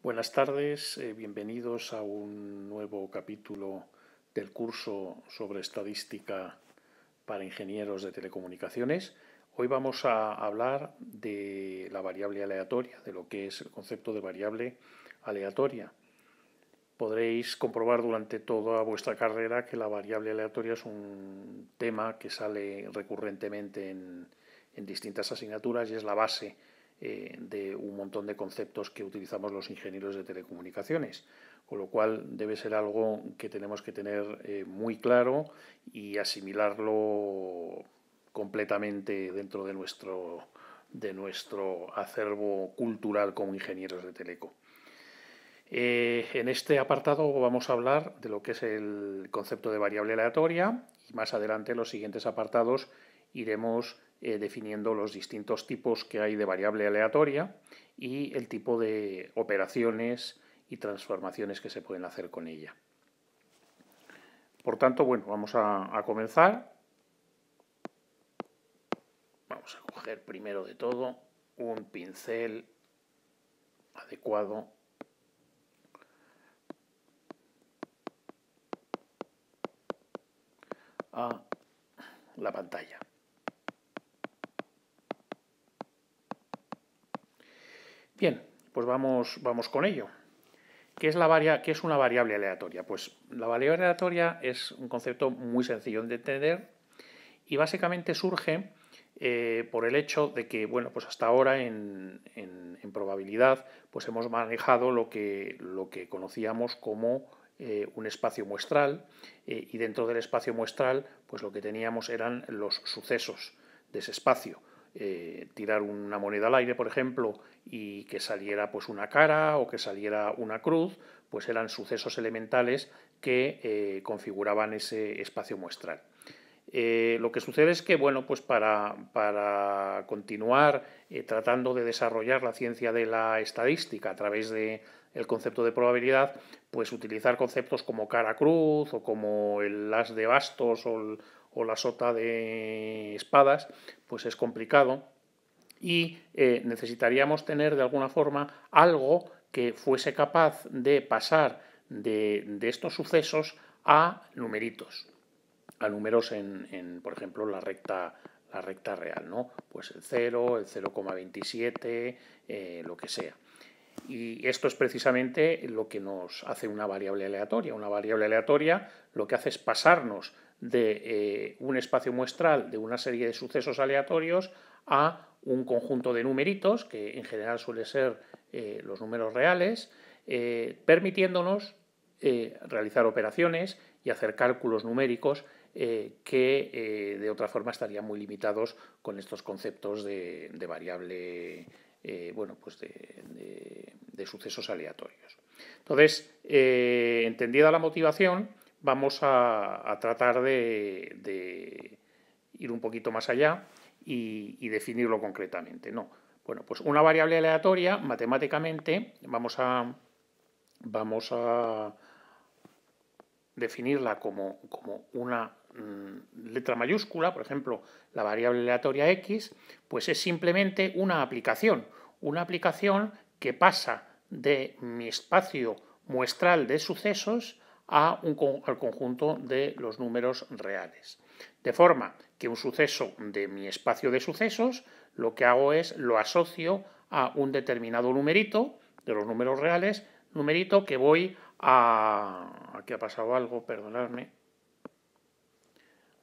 Buenas tardes, eh, bienvenidos a un nuevo capítulo del curso sobre estadística para ingenieros de telecomunicaciones. Hoy vamos a hablar de la variable aleatoria, de lo que es el concepto de variable aleatoria. Podréis comprobar durante toda vuestra carrera que la variable aleatoria es un tema que sale recurrentemente en distintas asignaturas y es la base eh, de un montón de conceptos que utilizamos los ingenieros de telecomunicaciones. Con lo cual debe ser algo que tenemos que tener eh, muy claro y asimilarlo completamente dentro de nuestro, de nuestro acervo cultural como ingenieros de teleco. Eh, en este apartado vamos a hablar de lo que es el concepto de variable aleatoria y más adelante en los siguientes apartados iremos eh, definiendo los distintos tipos que hay de variable aleatoria y el tipo de operaciones y transformaciones que se pueden hacer con ella. Por tanto, bueno, vamos a comenzar. Vamos a coger primero de todo un pincel adecuado a la pantalla. Bien, pues vamos, con ello. ¿Qué es, una variable aleatoria? Pues la variable aleatoria es un concepto muy sencillo de entender y básicamente surge eh, por el hecho de que, bueno, pues hasta ahora en, probabilidad pues hemos manejado lo que, conocíamos como eh, un espacio muestral eh, y dentro del espacio muestral pues lo que teníamos eran los sucesos de ese espacio. Eh, tirar una moneda al aire, por ejemplo, y que saliera pues una cara o que saliera una cruz, pues eran sucesos elementales que eh, configuraban ese espacio muestral. Eh, lo que sucede es que, bueno, pues para, para continuar tratando de desarrollar la ciencia de la estadística a través de, el concepto de probabilidad, pues utilizar conceptos como cara cruz o como el las de bastos o el, o la sota de espadas, pues es complicado y eh, necesitaríamos tener de alguna forma algo que fuese capaz de pasar de, estos sucesos a numeritos, a números en, por ejemplo, la recta la recta real, ¿no? Pues el 0, el 0,27, eh, lo que sea. Y esto es precisamente lo que nos hace una variable aleatoria. Una variable aleatoria lo que hace es pasarnos de eh, un espacio muestral de una serie de sucesos aleatorios a un conjunto de numeritos, que en general suele ser eh, los números reales, eh, permitiéndonos realizar operaciones y hacer cálculos numéricos que de otra forma estarían muy limitados con estos conceptos de, variable, bueno, pues de, sucesos aleatorios. Entonces, entendida la motivación, vamos a, tratar de, ir un poquito más allá y, definirlo concretamente. No. Bueno, pues una variable aleatoria, matemáticamente, vamos a, vamos a definirla como, una mm, letra mayúscula, por ejemplo, la variable aleatoria x, pues es simplemente una aplicación, una aplicación que pasa de mi espacio muestral de sucesos a un, al conjunto de los números reales. De forma que un suceso de mi espacio de sucesos, lo que hago es lo asocio a un determinado numerito de los números reales, numerito que voy a... Aquí ha pasado algo, perdonadme.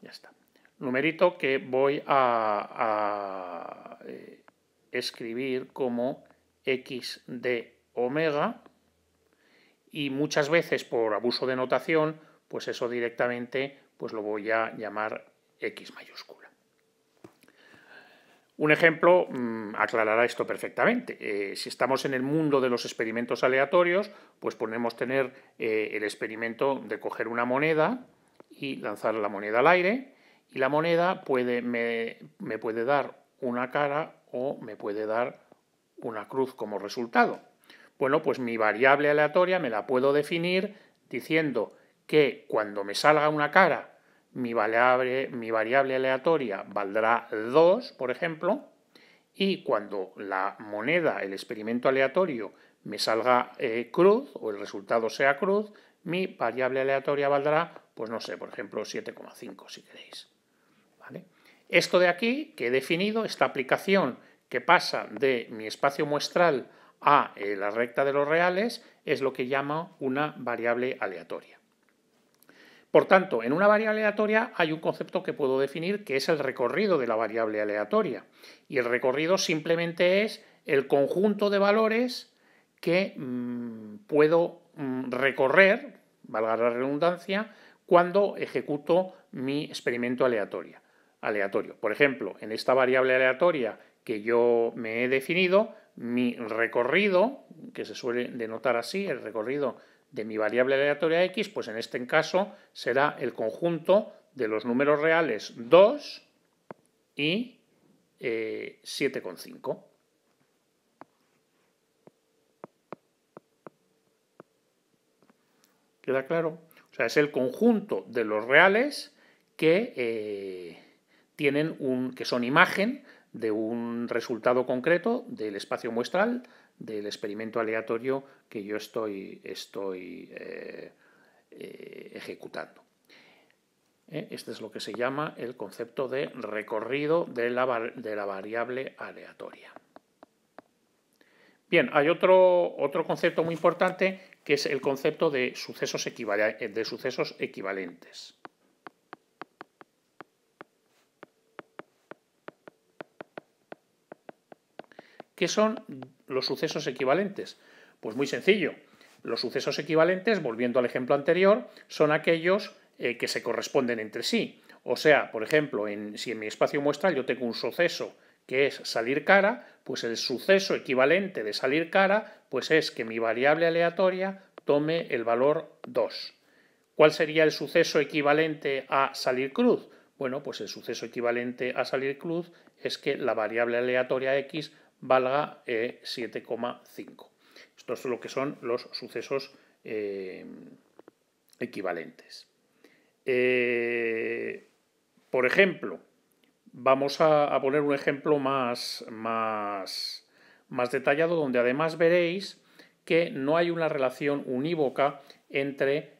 Ya está. Numerito que voy a, eh, escribir como x de omega y muchas veces por abuso de notación, pues eso directamente pues lo voy a llamar X mayúscula. Un ejemplo mm, aclarará esto perfectamente. Eh, si estamos en el mundo de los experimentos aleatorios, pues podemos tener eh, el experimento de coger una moneda y lanzar la moneda al aire, y la moneda puede, me puede dar una cara o me puede dar una cruz como resultado. Bueno, pues mi variable aleatoria me la puedo definir diciendo que cuando me salga una cara, mi variable, mi variable aleatoria valdrá 2, por ejemplo, y cuando la moneda, el experimento aleatorio, me salga eh, cruz o el resultado sea cruz, mi variable aleatoria valdrá, pues no sé, por ejemplo, 7,5 si queréis. Esto de aquí que he definido, esta aplicación que pasa de mi espacio muestral a eh, la recta de los reales es lo que llamo una variable aleatoria. Por tanto, en una variable aleatoria hay un concepto que puedo definir que es el recorrido de la variable aleatoria. Y el recorrido simplemente es el conjunto de valores que mm, puedo mm, recorrer, valga la redundancia, cuando ejecuto mi experimento aleatorio. Por ejemplo, en esta variable aleatoria que yo me he definido, mi recorrido, que se suele denotar así, el recorrido de mi variable aleatoria x, pues en este caso será el conjunto de los números reales 2 y 7,5. Eh, ¿Queda claro? O sea, es el conjunto de los reales que eh, tienen un, que son imagen de un resultado concreto del espacio muestral del experimento aleatorio que yo estoy, eh, eh, ejecutando. Eh, este es lo que se llama el concepto de recorrido de la, variable aleatoria. Bien, hay otro, concepto muy importante que es el concepto de sucesos equivalentes. ¿Qué son los sucesos equivalentes? Pues muy sencillo. Los sucesos equivalentes, volviendo al ejemplo anterior, son aquellos eh, que se corresponden entre sí. O sea, por ejemplo, en, si en mi espacio muestral yo tengo un suceso que es salir cara, pues el suceso equivalente de salir cara, pues es que mi variable aleatoria tome el valor 2. ¿Cuál sería el suceso equivalente a salir cruz? Bueno, pues el suceso equivalente a salir cruz es que la variable aleatoria x valga 7,5. Eh, Esto es lo que son los sucesos eh, equivalentes. Eh, por ejemplo, vamos a, poner un ejemplo más, más, detallado donde además veréis que no hay una relación unívoca entre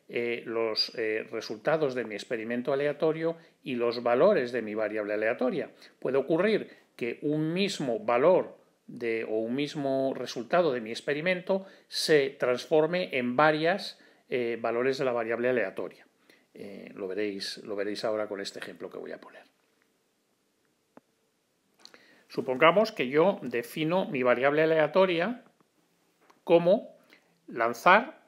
los resultados de mi experimento aleatorio y los valores de mi variable aleatoria. Puede ocurrir que un mismo valor de, o un mismo resultado de mi experimento se transforme en varias eh, valores de la variable aleatoria. Eh, lo veréis ahora con este ejemplo que voy a poner. Supongamos que yo defino mi variable aleatoria como lanzar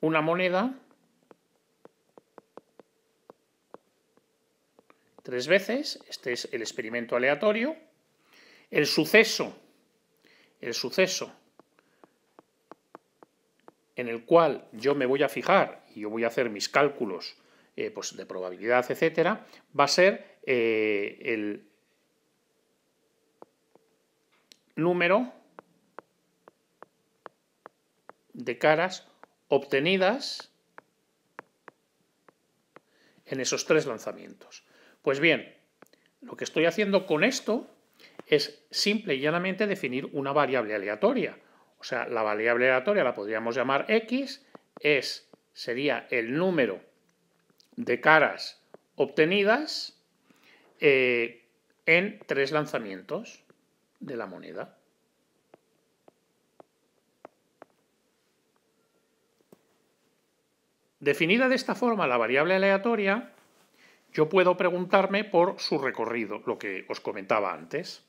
una moneda tres veces. Este es el experimento aleatorio. El suceso, el suceso en el cual yo me voy a fijar y yo voy a hacer mis cálculos eh, pues, de probabilidad, etcétera, va a ser eh, el número de caras obtenidas en esos tres lanzamientos. Pues bien, lo que estoy haciendo con esto es simple y llanamente definir una variable aleatoria. O sea, la variable aleatoria la podríamos llamar x, es, sería el número de caras obtenidas eh, en tres lanzamientos de la moneda. Definida de esta forma la variable aleatoria, yo puedo preguntarme por su recorrido, lo que os comentaba antes.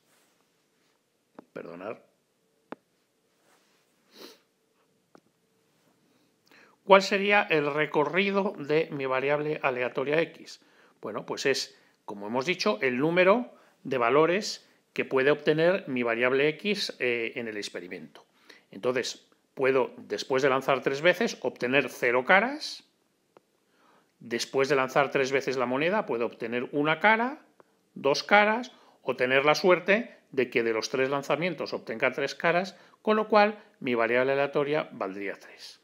Perdonad. ¿Cuál sería el recorrido de mi variable aleatoria x? Bueno, pues es, como hemos dicho, el número de valores que puede obtener mi variable x eh, en el experimento. Entonces, puedo, después de lanzar tres veces, obtener cero caras, Después de lanzar tres veces la moneda, puedo obtener una cara, dos caras o tener la suerte de que de los tres lanzamientos obtenga tres caras, con lo cual mi variable aleatoria valdría tres.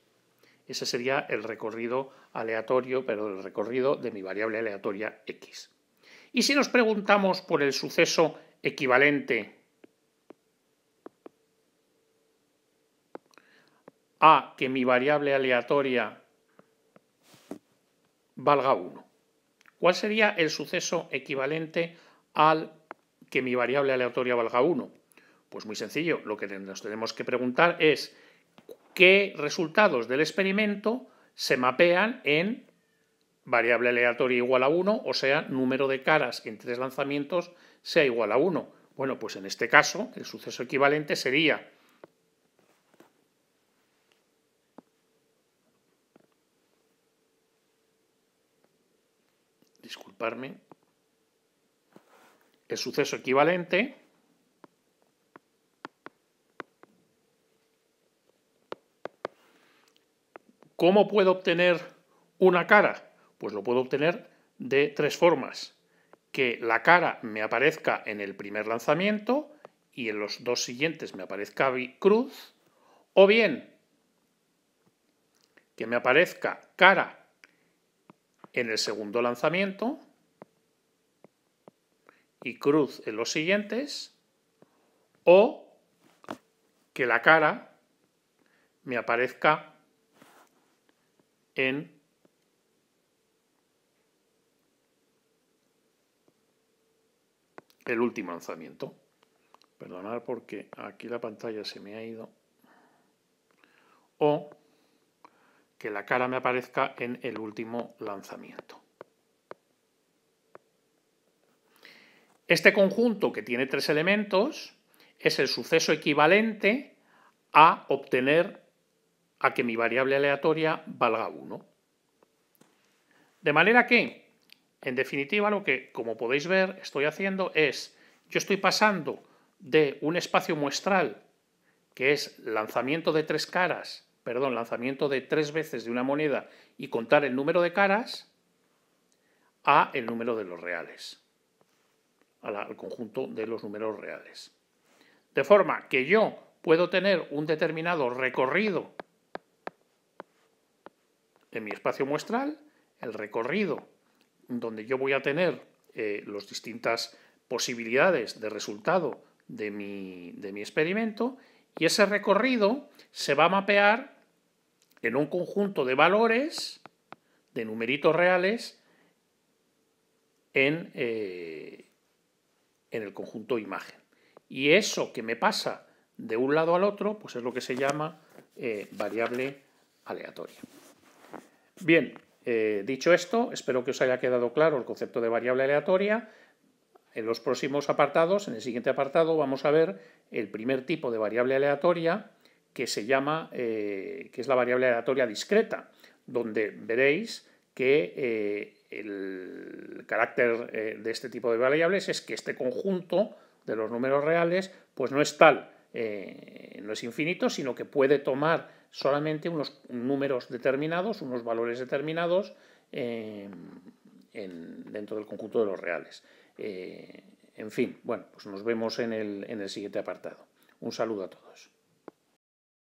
Ese sería el recorrido aleatorio, pero el recorrido de mi variable aleatoria x. Y si nos preguntamos por el suceso equivalente a que mi variable aleatoria valga 1. ¿Cuál sería el suceso equivalente al que mi variable aleatoria valga 1? Pues muy sencillo, lo que nos tenemos que preguntar es qué resultados del experimento se mapean en variable aleatoria igual a 1, o sea, número de caras en tres lanzamientos sea igual a 1. Bueno, pues en este caso el suceso equivalente sería disculparme, el suceso equivalente ¿Cómo puedo obtener una cara? Pues lo puedo obtener de tres formas. Que la cara me aparezca en el primer lanzamiento y en los dos siguientes me aparezca cruz. O bien que me aparezca cara en el segundo lanzamiento y cruz en los siguientes o que la cara me aparezca en el último lanzamiento. Perdonad porque aquí la pantalla se me ha ido. O que la cara me aparezca en el último lanzamiento. Este conjunto que tiene tres elementos es el suceso equivalente a obtener a que mi variable aleatoria valga 1. De manera que, en definitiva, lo que, como podéis ver, estoy haciendo es, yo estoy pasando de un espacio muestral, que es lanzamiento de tres caras, perdón, lanzamiento de tres veces de una moneda y contar el número de caras a el número de los reales, al conjunto de los números reales. De forma que yo puedo tener un determinado recorrido en mi espacio muestral, el recorrido donde yo voy a tener eh, las distintas posibilidades de resultado de mi, de mi experimento y ese recorrido se va a mapear en un conjunto de valores, de numeritos reales, eh, en, el conjunto imagen. Y eso que me pasa de un lado al otro, pues es lo que se llama eh, variable aleatoria. Bien, eh, dicho esto, espero que os haya quedado claro el concepto de variable aleatoria. En los próximos apartados, en el siguiente apartado, vamos a ver el primer tipo de variable aleatoria, que se llama, eh, que es la variable aleatoria discreta, donde veréis que eh, el carácter eh, de este tipo de variables es que este conjunto de los números reales pues no es tal, no es infinito, sino que puede tomar solamente unos números determinados, unos valores determinados dentro del conjunto de los reales. en fin, bueno, pues nos vemos en el siguiente apartado. Un saludo a todos.